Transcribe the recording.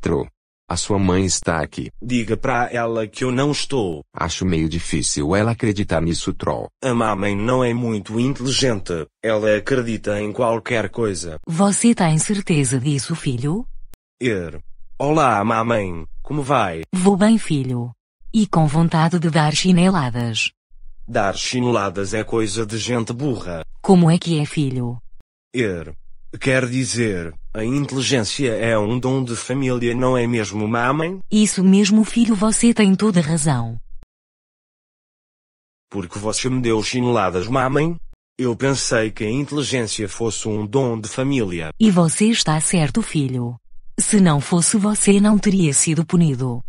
Tro. A sua mãe está aqui. Diga para ela que eu não estou. Acho meio difícil ela acreditar nisso, Troll. A mamãe não é muito inteligente. Ela acredita em qualquer coisa. Você tem certeza disso, filho? Er. Olá, mamãe. Como vai? Vou bem, filho. E com vontade de dar chineladas. Dar chineladas é coisa de gente burra. Como é que é, filho? Er. Quer dizer, a inteligência é um dom de família, não é mesmo, mamãe? Isso mesmo, filho, você tem toda razão. Porque você me deu chineladas, mamãe? Eu pensei que a inteligência fosse um dom de família. E você está certo, filho. Se não fosse você, não teria sido punido.